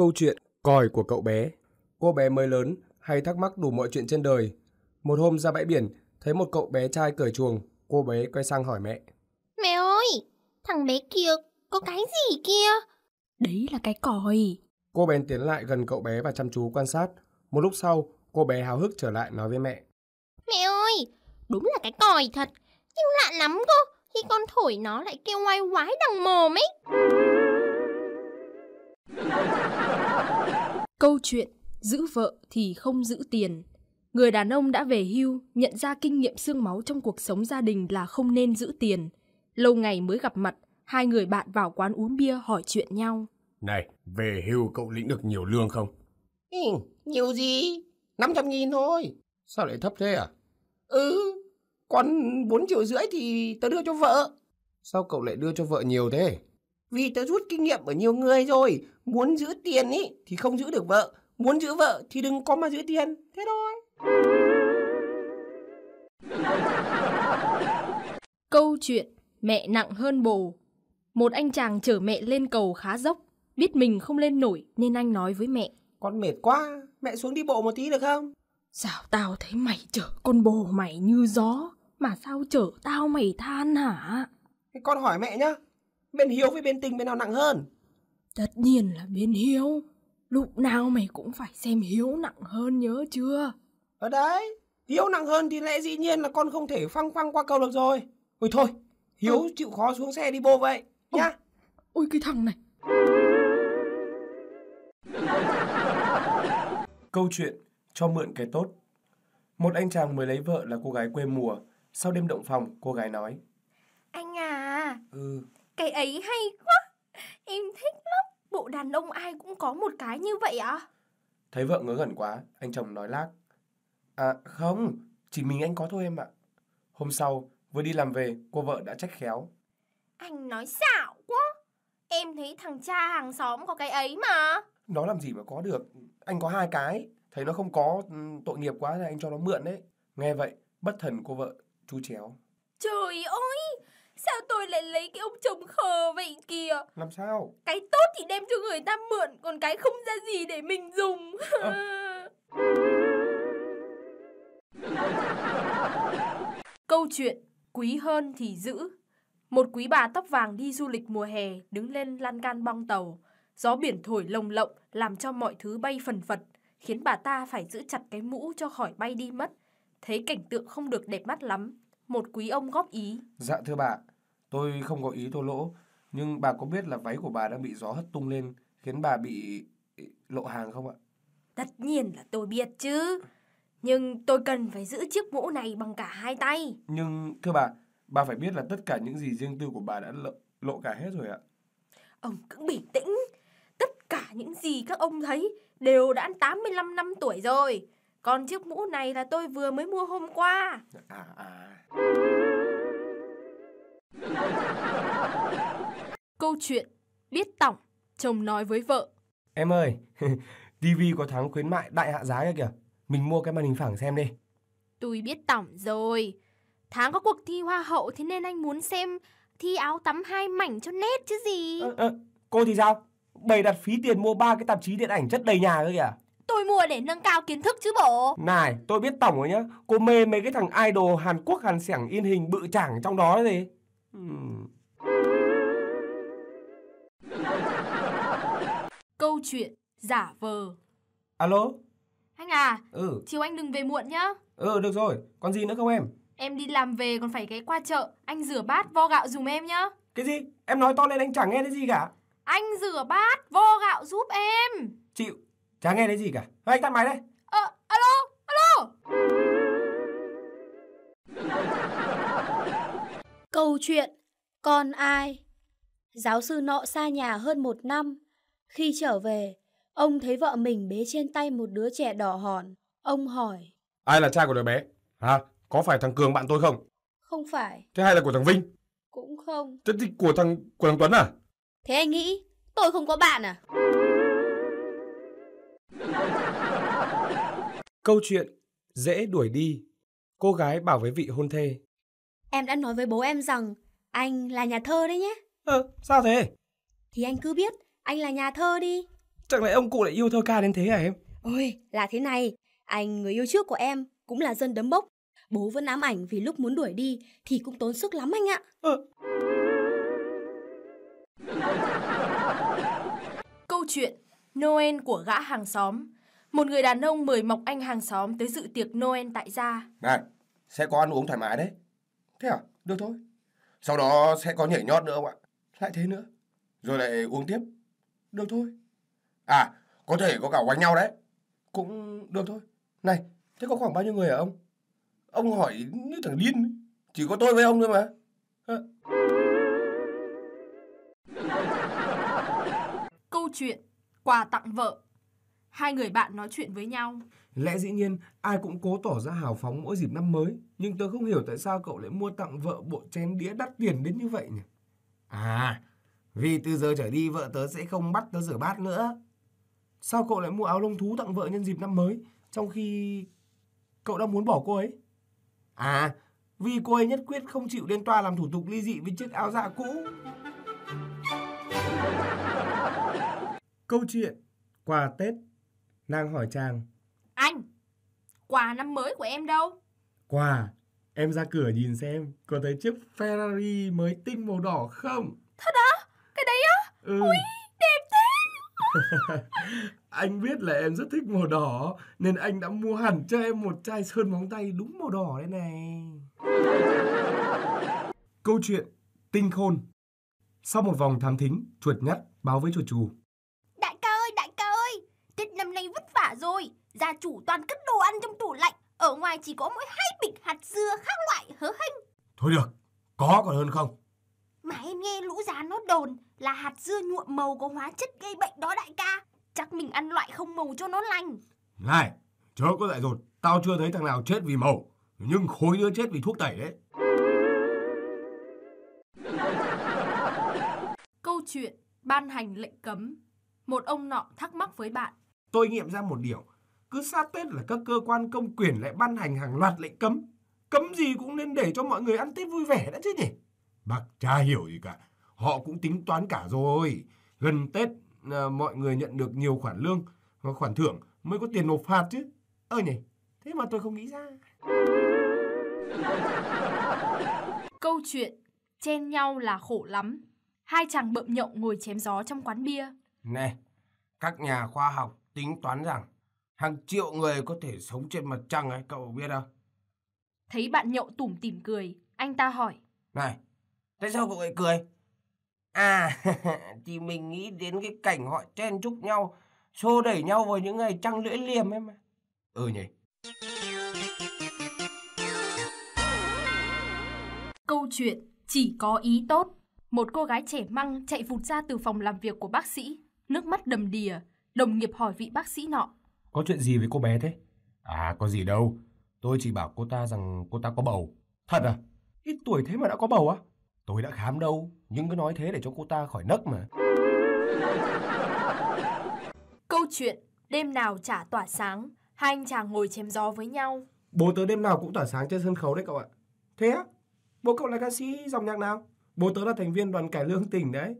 câu chuyện còi của cậu bé. Cô bé mới lớn hay thắc mắc đủ mọi chuyện trên đời. Một hôm ra bãi biển, thấy một cậu bé trai cởi chuồng, cô bé quay sang hỏi mẹ. Mẹ ơi, thằng bé kia có cái gì kia? Đấy là cái còi. Cô bé tiến lại gần cậu bé và chăm chú quan sát. Một lúc sau, cô bé háo hức trở lại nói với mẹ. Mẹ ơi, đúng là cái còi thật. Nhưng lạ lắm cơ, khi con thổi nó lại kêu oai oái đằng mồm ấy. Câu chuyện giữ vợ thì không giữ tiền. Người đàn ông đã về hưu nhận ra kinh nghiệm xương máu trong cuộc sống gia đình là không nên giữ tiền. Lâu ngày mới gặp mặt, hai người bạn vào quán uống bia hỏi chuyện nhau. Này, về hưu cậu lĩnh được nhiều lương không? Ừ, nhiều gì? 500 nghìn thôi. Sao lại thấp thế à? Ừ, còn 4 triệu rưỡi thì tớ đưa cho vợ. Sao cậu lại đưa cho vợ nhiều thế? Vì tớ rút kinh nghiệm ở nhiều người rồi, muốn giữ tiền ý thì không giữ được vợ, muốn giữ vợ thì đừng có mà giữ tiền, thế thôi. Câu chuyện mẹ nặng hơn bồ. Một anh chàng chở mẹ lên cầu khá dốc, biết mình không lên nổi nên anh nói với mẹ. Con mệt quá, mẹ xuống đi bộ một tí được không? Sao tao thấy mày chở con bồ mày như gió, mà sao chở tao mày than hả? Con hỏi mẹ nhá, Bên hiếu với bên tình bên nào nặng hơn? Tất nhiên là bên hiếu. Lúc nào mày cũng phải xem hiếu nặng hơn nhớ chưa? Ở ờ đấy, hiếu nặng hơn thì lẽ dĩ nhiên là con không thể phăng phăng qua cầu được rồi. Ôi thôi, hiếu ừ. chịu khó xuống xe đi bô vậy, nhá. Ôi, ôi cái thằng này. Câu chuyện cho mượn cái tốt. Một anh chàng mới lấy vợ là cô gái quê mùa. Sau đêm động phòng, cô gái nói. Anh à. Ừ. Cái ấy hay quá Em thích lắm Bộ đàn ông ai cũng có một cái như vậy à? Thấy vợ ngớ gần quá Anh chồng nói lác À không Chỉ mình anh có thôi em ạ Hôm sau Vừa đi làm về Cô vợ đã trách khéo Anh nói xạo quá Em thấy thằng cha hàng xóm có cái ấy mà Nó làm gì mà có được Anh có hai cái Thấy nó không có tội nghiệp quá là anh cho nó mượn đấy Nghe vậy Bất thần cô vợ chú chéo Trời ơi Sao tôi lại lấy cái ông chồng khờ vậy kìa Làm sao Cái tốt thì đem cho người ta mượn Còn cái không ra gì để mình dùng à. Câu chuyện Quý hơn thì giữ Một quý bà tóc vàng đi du lịch mùa hè Đứng lên lan can bong tàu Gió biển thổi lồng lộng Làm cho mọi thứ bay phần phật Khiến bà ta phải giữ chặt cái mũ cho khỏi bay đi mất Thấy cảnh tượng không được đẹp mắt lắm Một quý ông góp ý Dạ thưa bà Tôi không có ý thua lỗ, nhưng bà có biết là váy của bà đang bị gió hất tung lên khiến bà bị lộ hàng không ạ? Tất nhiên là tôi biết chứ. Nhưng tôi cần phải giữ chiếc mũ này bằng cả hai tay. Nhưng thưa bà, bà phải biết là tất cả những gì riêng tư của bà đã lộ, lộ cả hết rồi ạ. Ông cứ bình tĩnh. Tất cả những gì các ông thấy đều đã 85 năm tuổi rồi. Còn chiếc mũ này là tôi vừa mới mua hôm qua. À à. Câu chuyện Biết tỏng, chồng nói với vợ. Em ơi, TV có tháng khuyến mại đại hạ giá kia kìa. Mình mua cái màn hình phẳng xem đi. Tôi biết tỏng rồi. Tháng có cuộc thi hoa hậu thế nên anh muốn xem thi áo tắm hai mảnh cho nét chứ gì. Ờ, ờ, cô thì sao? Bày đặt phí tiền mua ba cái tạp chí điện ảnh chất đầy nhà cơ kìa. Tôi mua để nâng cao kiến thức chứ bộ. Này, tôi biết tổng rồi nhá. Cô mê mấy cái thằng idol Hàn Quốc Hàn Sẻng in hình bự chảng trong đó gì. Câu chuyện giả vờ. Alo. Anh à. Ừ. Chiều anh đừng về muộn nhá. Ừ được rồi. Còn gì nữa không em? Em đi làm về còn phải ghé qua chợ. Anh rửa bát vo gạo dùm em nhá. Cái gì? Em nói to lên anh chẳng nghe thấy gì cả. Anh rửa bát vo gạo giúp em. Chịu. chẳng nghe thấy gì cả. Thôi anh tắt máy đây. Ờ, à, alo, alo. Câu chuyện Con ai? Giáo sư nọ xa nhà hơn một năm. Khi trở về, ông thấy vợ mình bế trên tay một đứa trẻ đỏ hòn. Ông hỏi. Ai là cha của đứa bé? Hả? Có phải thằng Cường bạn tôi không? Không phải. Thế hay là của thằng Vinh? Cũng không. Thế thì của thằng của thằng Tuấn à? Thế anh nghĩ tôi không có bạn à? Câu chuyện dễ đuổi đi. Cô gái bảo với vị hôn thê. Em đã nói với bố em rằng anh là nhà thơ đấy nhé. Ờ, sao thế? Thì anh cứ biết, anh là nhà thơ đi. Chẳng lẽ ông cụ lại yêu thơ ca đến thế à em? Ôi, là thế này, anh người yêu trước của em cũng là dân đấm bốc. Bố vẫn ám ảnh vì lúc muốn đuổi đi thì cũng tốn sức lắm anh ạ. Ờ. Câu chuyện Noel của gã hàng xóm Một người đàn ông mời mọc anh hàng xóm tới dự tiệc Noel tại gia. Này, sẽ có ăn uống thoải mái đấy. Thế à? Được thôi. Sau đó sẽ có nhảy nhót nữa không ạ? Lại thế nữa. Rồi lại uống tiếp. Được thôi. À, có thể có cả quánh nhau đấy. Cũng được thôi. Này, thế có khoảng bao nhiêu người hả ông? Ông hỏi như thằng điên. Chỉ có tôi với ông thôi mà. À. Câu chuyện quà tặng vợ Hai người bạn nói chuyện với nhau Lẽ dĩ nhiên, ai cũng cố tỏ ra hào phóng mỗi dịp năm mới, nhưng tớ không hiểu tại sao cậu lại mua tặng vợ bộ chén đĩa đắt tiền đến như vậy nhỉ? À, vì từ giờ trở đi vợ tớ sẽ không bắt tớ rửa bát nữa. Sao cậu lại mua áo lông thú tặng vợ nhân dịp năm mới, trong khi cậu đang muốn bỏ cô ấy? À, vì cô ấy nhất quyết không chịu lên tòa làm thủ tục ly dị với chiếc áo dạ cũ. Câu chuyện quà Tết Nàng hỏi chàng quà năm mới của em đâu. Quà? Em ra cửa nhìn xem có thấy chiếc Ferrari mới tinh màu đỏ không? Thật á? Cái đấy á? À? Ừ. Ui, đẹp thế. anh biết là em rất thích màu đỏ nên anh đã mua hẳn cho em một chai sơn móng tay đúng màu đỏ đây này. Câu chuyện Tinh Khôn Sau một vòng thám thính, chuột nhắt báo với chuột chù Gia chủ toàn cất đồ ăn trong tủ lạnh, ở ngoài chỉ có mỗi hai bịch hạt dưa khác loại hớ hênh. Thôi được, có còn hơn không? Mà em nghe lũ già nó đồn là hạt dưa nhuộm màu có hóa chất gây bệnh đó đại ca. Chắc mình ăn loại không màu cho nó lành. Này, chớ có dại dột, tao chưa thấy thằng nào chết vì màu, nhưng khối đứa chết vì thuốc tẩy đấy. Câu chuyện ban hành lệnh cấm. Một ông nọ thắc mắc với bạn. Tôi nghiệm ra một điều cứ sát Tết là các cơ quan công quyền lại ban hành hàng loạt lệnh cấm. Cấm gì cũng nên để cho mọi người ăn Tết vui vẻ đã chứ nhỉ? Bác cha hiểu gì cả. Họ cũng tính toán cả rồi. Gần Tết à, mọi người nhận được nhiều khoản lương và khoản thưởng mới có tiền nộp phạt chứ. Ơ nhỉ, thế mà tôi không nghĩ ra. Câu chuyện chen nhau là khổ lắm. Hai chàng bậm nhậu ngồi chém gió trong quán bia. Nè, các nhà khoa học tính toán rằng hàng triệu người có thể sống trên mặt trăng ấy, cậu biết không? Thấy bạn nhậu tủm tỉm cười, anh ta hỏi. Này, tại sao cậu lại cười? À, thì mình nghĩ đến cái cảnh họ chen chúc nhau, xô đẩy nhau vào những ngày trăng lưỡi liềm ấy mà. Ừ nhỉ. Câu chuyện chỉ có ý tốt. Một cô gái trẻ măng chạy vụt ra từ phòng làm việc của bác sĩ, nước mắt đầm đìa, đồng nghiệp hỏi vị bác sĩ nọ có chuyện gì với cô bé thế? À có gì đâu, tôi chỉ bảo cô ta rằng cô ta có bầu. Thật à? Ít tuổi thế mà đã có bầu á? À? Tôi đã khám đâu, nhưng cứ nói thế để cho cô ta khỏi nấc mà. Câu chuyện đêm nào chả tỏa sáng, hai anh chàng ngồi chém gió với nhau. Bố tớ đêm nào cũng tỏa sáng trên sân khấu đấy cậu ạ. Thế á? Bố cậu là ca sĩ dòng nhạc nào? Bố tớ là thành viên đoàn cải lương tỉnh đấy.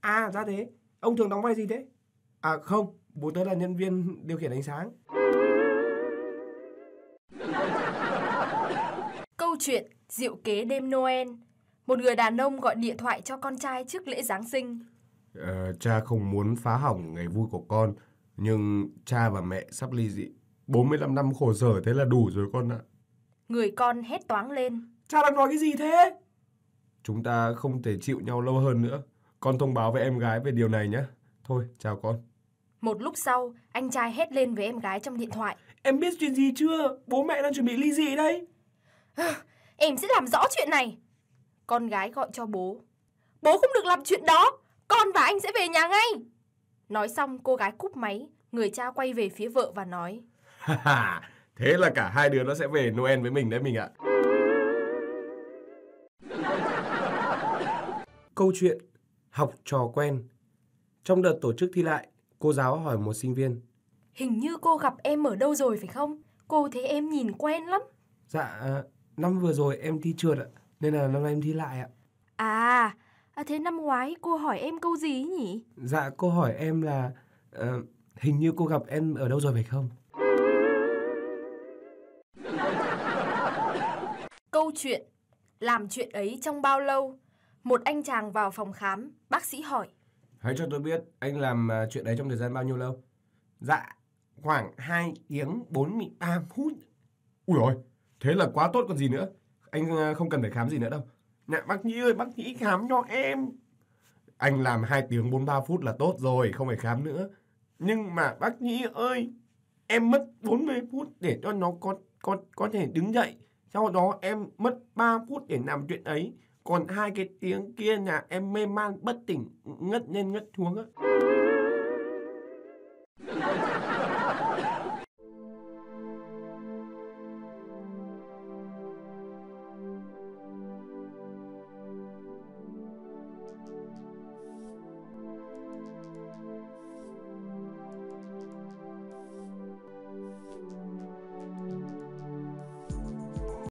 À ra thế, ông thường đóng vai gì thế? À không, bố tớ là nhân viên điều khiển ánh sáng Câu chuyện Diệu kế đêm Noel Một người đàn ông gọi điện thoại cho con trai trước lễ Giáng sinh ờ, Cha không muốn phá hỏng ngày vui của con Nhưng cha và mẹ sắp ly dị 45 năm khổ sở thế là đủ rồi con ạ Người con hét toáng lên Cha đang nói cái gì thế? Chúng ta không thể chịu nhau lâu hơn nữa Con thông báo với em gái về điều này nhé Thôi chào con một lúc sau, anh trai hét lên với em gái trong điện thoại. Em biết chuyện gì chưa? Bố mẹ đang chuẩn bị ly dị đây em sẽ làm rõ chuyện này. Con gái gọi cho bố. Bố không được làm chuyện đó. Con và anh sẽ về nhà ngay. Nói xong, cô gái cúp máy. Người cha quay về phía vợ và nói. Thế là cả hai đứa nó sẽ về Noel với mình đấy mình ạ. Câu chuyện Học trò quen Trong đợt tổ chức thi lại, Cô giáo hỏi một sinh viên. Hình như cô gặp em ở đâu rồi phải không? Cô thấy em nhìn quen lắm. Dạ, à, năm vừa rồi em thi trượt ạ, nên là năm nay em thi lại ạ. À, à thế năm ngoái cô hỏi em câu gì nhỉ? Dạ, cô hỏi em là uh, hình như cô gặp em ở đâu rồi phải không? Câu chuyện Làm chuyện ấy trong bao lâu? Một anh chàng vào phòng khám, bác sĩ hỏi Hãy cho tôi biết anh làm à, chuyện đấy trong thời gian bao nhiêu lâu? Dạ, khoảng 2 tiếng 43 phút. Ui rồi thế là quá tốt còn gì nữa. Anh à, không cần phải khám gì nữa đâu. Dạ bác sĩ ơi, bác sĩ khám cho em. Anh làm 2 tiếng 43 phút là tốt rồi, không phải khám nữa. Nhưng mà bác sĩ ơi, em mất 40 phút để cho nó có có có thể đứng dậy. Sau đó em mất 3 phút để làm chuyện ấy còn hai cái tiếng kia là em mê man bất tỉnh ngất nên ngất xuống á